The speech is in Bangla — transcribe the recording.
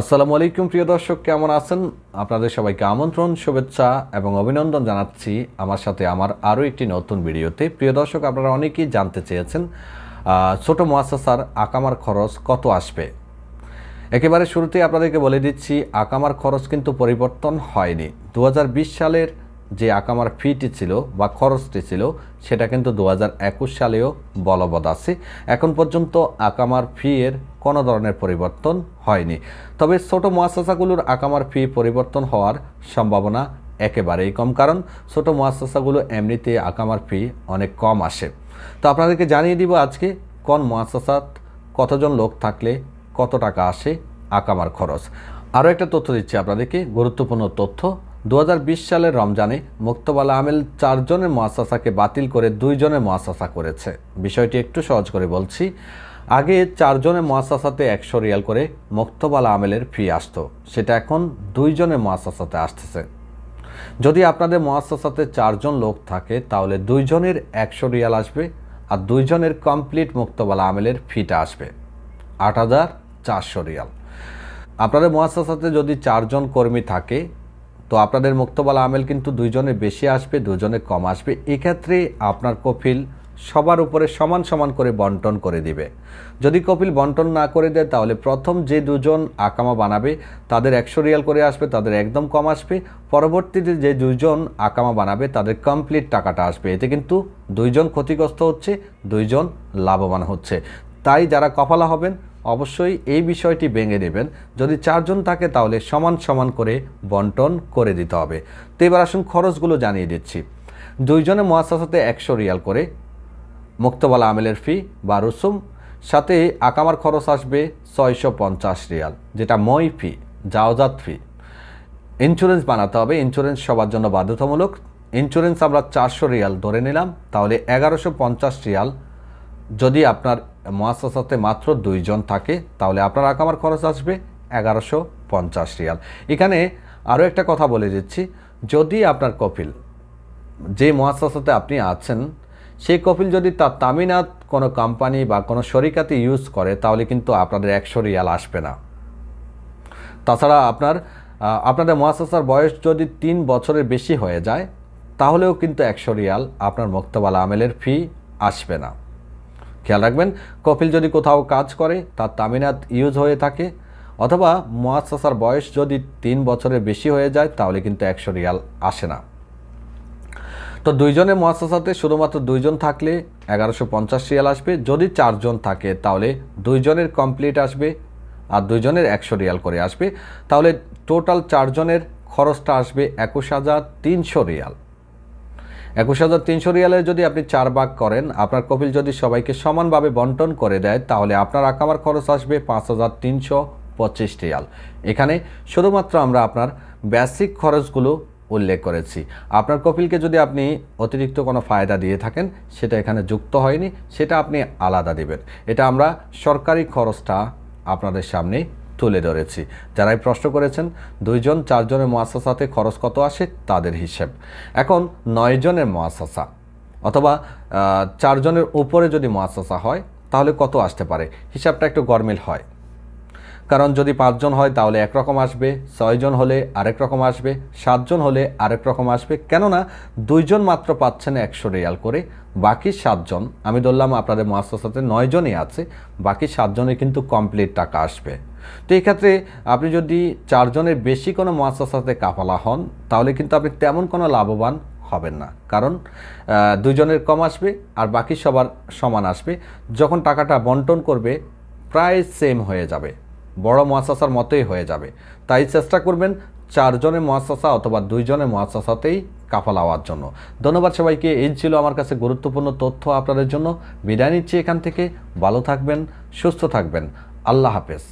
আসসালামু আলাইকুম প্রিয় দর্শক কেমন আছেন আপনাদের সবাইকে আমন্ত্রণ শুভেচ্ছা এবং অভিনন্দন জানাচ্ছি আমার সাথে আমার আরও একটি নতুন ভিডিওতে প্রিয় দর্শক আপনারা অনেকেই জানতে চেয়েছেন ছোট মোয়াসাসার আকামার খরচ কত আসবে একেবারে শুরুতেই আপনাদেরকে বলে দিচ্ছি আকামার খরচ কিন্তু পরিবর্তন হয়নি দু সালের যে আকামার ফিটি ছিল বা খরচটি ছিল সেটা কিন্তু দু হাজার সালেও বলবৎ আছে এখন পর্যন্ত আকামার ফি এর কোনো ধরনের পরিবর্তন হয়নি তবে ছোট মহাসাসাগুলোর আকামার ফি পরিবর্তন হওয়ার সম্ভাবনা একেবারেই কম কারণ ছোট মহাসাসাগুলো এমনিতে আকামার ফি অনেক কম আসে তো আপনাদেরকে জানিয়ে দিব আজকে কোন মহাসাসাত কতজন লোক থাকলে কত টাকা আসে আকামার খরচ আরও একটা তথ্য দিচ্ছি আপনাদেরকে গুরুত্বপূর্ণ তথ্য দু সালের রমজানে মুক্তবালা আমেল চারজনের মহাসাসাকে বাতিল করে দুইজনের মহাসাসা করেছে বিষয়টি একটু সহজ করে বলছি আগে চারজনের মহাশাসাতে একশো রিয়াল করে মুক্তবালা আমেলের ফি আসতো সেটা এখন দুইজনের মহাসাসাতে আসতেছে যদি আপনাদের মহাসাসাতে চারজন লোক থাকে তাহলে দুইজনের একশো রিয়াল আসবে আর দুইজনের কমপ্লিট মুক্তবালা আমেলের ফিটা আসবে আট হাজার চারশো রিয়াল আপনাদের মহাসাসাতে যদি চারজন কর্মী থাকে তো আপনাদের মুক্তবালা আমেল কিন্তু দুইজনে বেশি আসবে দুজনে কম আসবে এক্ষেত্রে আপনার কফিল সবার উপরে সমান সমান করে বন্টন করে দিবে যদি কপিল বন্টন না করে দেয় তাহলে প্রথম যে দুজন আকামা বানাবে তাদের একশো রিয়াল করে আসবে তাদের একদম কম আসবে পরবর্তীতে যে দুজন আকামা বানাবে তাদের কমপ্লিট টাকাটা আসবে এতে কিন্তু দুইজন ক্ষতিগ্রস্ত হচ্ছে দুইজন লাভবান হচ্ছে তাই যারা কপালা হবেন অবশ্যই এই বিষয়টি ভেঙে নেবেন যদি চারজন থাকে তাহলে সমান সমান করে বন্টন করে দিতে হবে তো এবার আসুন খরচগুলো জানিয়ে দিচ্ছি দুইজনে মহাসাসাতে একশো রিয়াল করে মুক্তবালা আমেলের ফি বা রসুম সাথে আকামার খরচ আসবে ছয়শো পঞ্চাশ রিয়াল যেটা মই ফি যাওজাত ফি ইন্স্যুরেন্স বানাতে হবে ইন্স্যুরেন্স সবার জন্য বাধ্যতামূলক ইন্স্যুরেন্স আমরা চারশো রিয়াল ধরে নিলাম তাহলে এগারোশো পঞ্চাশ রিয়াল যদি আপনার মোয়াসাসাতে মাত্র দুইজন থাকে তাহলে আপনার আকামার খরচ আসবে এগারোশো পঞ্চাশ রিয়াল এখানে আরও একটা কথা বলে দিচ্ছি যদি আপনার কপিল যে মোয়াসাসাতে আপনি আছেন সেই কপিল যদি তার তামিনাত কোনো কোম্পানি বা কোনো সরিকাতে ইউজ করে তাহলে কিন্তু আপনাদের একশো রিয়াল আসবে না তাছাড়া আপনার আপনাদের মহাসাসার বয়স যদি তিন বছরের বেশি হয়ে যায় তাহলেও কিন্তু একশো রিয়াল আপনার মোক্তবালা আমেলের ফি আসবে না খেয়াল রাখবেন কপিল যদি কোথাও কাজ করে তার তামিনাত ইউজ হয়ে থাকে অথবা মোয়াসাসার বয়স যদি তিন বছরের বেশি হয়ে যায় তাহলে কিন্তু একশো রিয়াল আসে না তো দুইজনের মোয়াসাসাতে শুধুমাত্র দুইজন থাকলে এগারোশো পঞ্চাশ রিয়াল আসবে যদি চারজন থাকে তাহলে দুইজনের কমপ্লিট আসবে আর দুইজনের একশো রিয়াল করে আসবে তাহলে টোটাল চারজনের খরচটা আসবে একুশ হাজার তিনশো রিয়াল একুশ হাজার তিনশো রিয়ালের যদি আপনি চার ভাগ করেন আপনার কপিল যদি সবাইকে সমানভাবে বন্টন করে দেয় তাহলে আপনার আঁকামার খরচ আসবে পাঁচ হাজার তিনশো পঁচিশ রিয়াল এখানে শুধুমাত্র আমরা আপনার বেসিক খরচগুলো উল্লেখ করেছি আপনার কপিলকে যদি আপনি অতিরিক্ত কোনো ফায়দা দিয়ে থাকেন সেটা এখানে যুক্ত হয়নি সেটা আপনি আলাদা দেবেন এটা আমরা সরকারি খরচটা আপনাদের সামনে তুলে ধরেছি যারাই প্রশ্ন করেছেন দুইজন চারজনের মহাসাসাতে খরচ কত আসে তাদের হিসেব এখন নয়জনের মহাসাসা অথবা চারজনের উপরে যদি মহাসাসা হয় তাহলে কত আসতে পারে হিসাবটা একটু গরমিল হয় কারণ যদি পাঁচজন হয় তাহলে একরকম আসবে ছয়জন হলে আরেক রকম আসবে সাতজন হলে আরেক রকম আসবে কেননা দুইজন মাত্র পাচ্ছেন একশো রিয়াল করে বাকি সাতজন আমি ধরলাম আপনাদের মহাস্তাতে নয়জনই আছে বাকি সাতজনে কিন্তু কমপ্লিট টাকা আসবে তো এই ক্ষেত্রে আপনি যদি চারজনের বেশি কোনো সাথে কাফালা হন তাহলে কিন্তু আপনি তেমন কোনো লাভবান হবেন না কারণ দুজনের কম আসবে আর বাকি সবার সমান আসবে যখন টাকাটা বন্টন করবে প্রায় সেম হয়ে যাবে বড় মহাশাসার মতোই হয়ে যাবে তাই চেষ্টা করবেন চারজনের মহাশাসা অথবা দুইজনের মহাশাসাতেই কাফাল হওয়ার জন্য ধন্যবাদ সবাইকে এই ছিল আমার কাছে গুরুত্বপূর্ণ তথ্য আপনাদের জন্য বিদায় নিচ্ছি এখান থেকে ভালো থাকবেন সুস্থ থাকবেন আল্লাহ হাফেজ